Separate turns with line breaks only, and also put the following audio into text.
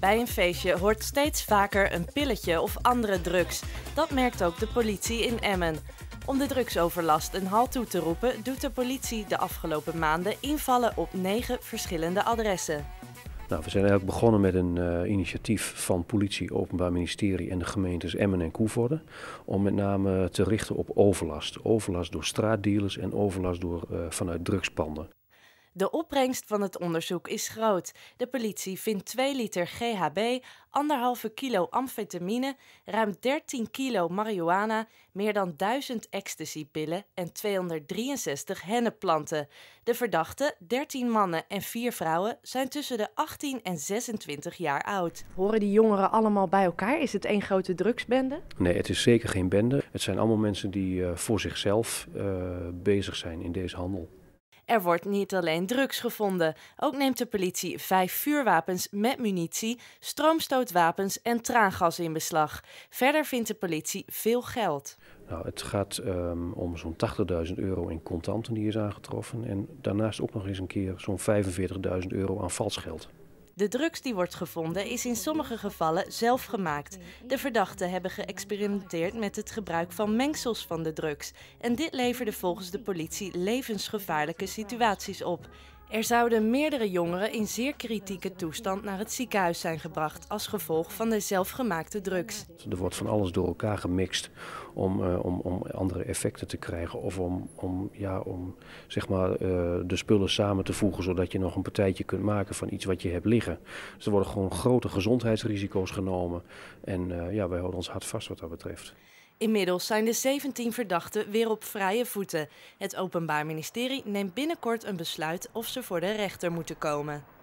Bij een feestje hoort steeds vaker een pilletje of andere drugs. Dat merkt ook de politie in Emmen. Om de drugsoverlast een halt toe te roepen, doet de politie de afgelopen maanden invallen op negen verschillende adressen.
Nou, we zijn eigenlijk begonnen met een eh, initiatief van politie, openbaar ministerie en de gemeentes Emmen en Koevoorde. Om met name te richten op overlast. Overlast door straatdealers en overlast door, eh, vanuit drugspanden.
De opbrengst van het onderzoek is groot. De politie vindt 2 liter GHB, 1,5 kilo amfetamine, ruim 13 kilo marihuana, meer dan 1000 ecstasypillen en 263 hennepplanten. De verdachten, 13 mannen en 4 vrouwen, zijn tussen de 18 en 26 jaar oud. Horen die jongeren allemaal bij elkaar? Is het één grote drugsbende?
Nee, het is zeker geen bende. Het zijn allemaal mensen die eh, voor zichzelf eh, bezig zijn in deze handel.
Er wordt niet alleen drugs gevonden. Ook neemt de politie vijf vuurwapens met munitie, stroomstootwapens en traangas in beslag. Verder vindt de politie veel geld.
Nou, het gaat ehm, om zo'n 80.000 euro in contanten die is aangetroffen. En daarnaast ook nog eens een keer zo'n 45.000 euro aan vals geld.
De drugs die wordt gevonden is in sommige gevallen zelf gemaakt. De verdachten hebben geëxperimenteerd met het gebruik van mengsels van de drugs. En dit leverde volgens de politie levensgevaarlijke situaties op. Er zouden meerdere jongeren in zeer kritieke toestand naar het ziekenhuis zijn gebracht als gevolg van de zelfgemaakte drugs.
Er wordt van alles door elkaar gemixt om, eh, om, om andere effecten te krijgen of om, om, ja, om zeg maar, eh, de spullen samen te voegen zodat je nog een partijtje kunt maken van iets wat je hebt liggen. Dus er worden gewoon grote gezondheidsrisico's genomen en eh, ja, wij houden ons hard vast wat dat betreft.
Inmiddels zijn de 17 verdachten weer op vrije voeten. Het Openbaar Ministerie neemt binnenkort een besluit of ze voor de rechter moeten komen.